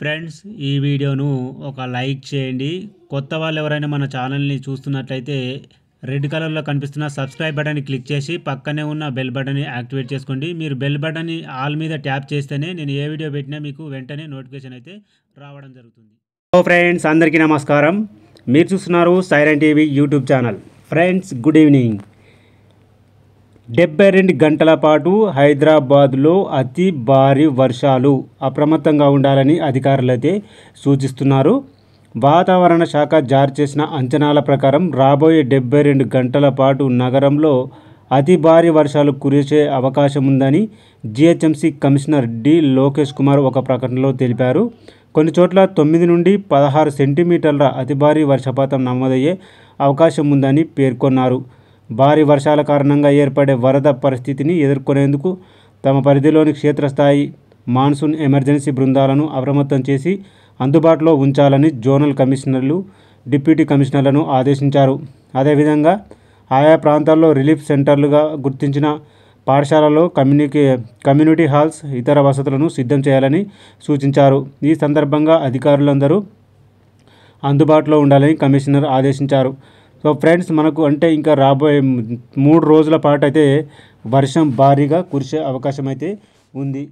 friends ఈ వీడియోను ఒక లైక్ చేయండి కొత్త వాళ్ళు ఎవరైనా మన ఛానల్ని చూస్తున్నట్లయితే రెడ్ కలర్లో కనిపిస్తున్న సబ్స్క్రైబ్ బటన్ని క్లిక్ చేసి పక్కనే ఉన్న బెల్ బటన్ని యాక్టివేట్ చేసుకోండి మీరు బెల్ బటన్ని ఆల్ మీద ట్యాప్ చేస్తేనే నేను ఏ వీడియో పెట్టినా మీకు వెంటనే నోటిఫికేషన్ అయితే రావడం జరుగుతుంది హలో ఫ్రెండ్స్ అందరికీ నమస్కారం మీరు చూస్తున్నారు Siren TV YouTube channel friends good evening డెబ్బై రెండు గంటల పాటు హైదరాబాద్లో అతి భారీ వర్షాలు అప్రమత్తంగా ఉండాలని అధికారులైతే సూచిస్తున్నారు వాతావరణ శాఖ జారీ చేసిన అంచనాల ప్రకారం రాబోయే డెబ్బై రెండు గంటల పాటు నగరంలో అతి భారీ వర్షాలు కురిసే అవకాశం ఉందని GHMC commissioner D Lokesh Kumar ఒక ప్రకటనలో తెలిపారు కొన్ని చోట్ల తొమ్మిది నుండి పదహారు సెంటీమీటర్ల అతి భారీ వర్షపాతం నమోదయ్యే అవకాశం ఉందని పేర్కొన్నారు భారీ వర్షాల కారణంగా ఏర్పడే వరద పరిస్థితిని ఎదుర్కొనేందుకు తమ పరిధిలోని క్షేత్రస్థాయి మాన్సూన్ ఎమర్జెన్సీ బృందాలను అప్రమత్తం చేసి అందుబాటులో ఉంచాలని జోనల్ కమిషనర్లు డిప్యూటీ కమిషనర్లను ఆదేశించారు అదేవిధంగా ఆయా ప్రాంతాల్లో రిలీఫ్ సెంటర్లుగా గుర్తించిన పాఠశాలలో కమ్యూనికే కమ్యూనిటీ హాల్స్ ఇతర వసతులను సిద్ధం చేయాలని సూచించారు ఈ సందర్భంగా అధికారులందరూ అందుబాటులో ఉండాలని కమిషనర్ ఆదేశించారు సో ఫ్రెండ్స్ మనకు అంటే ఇంకా రాబోయే మూడు రోజుల పాటు అయితే వర్షం భారీగా కురిసే అవకాశం అయితే ఉంది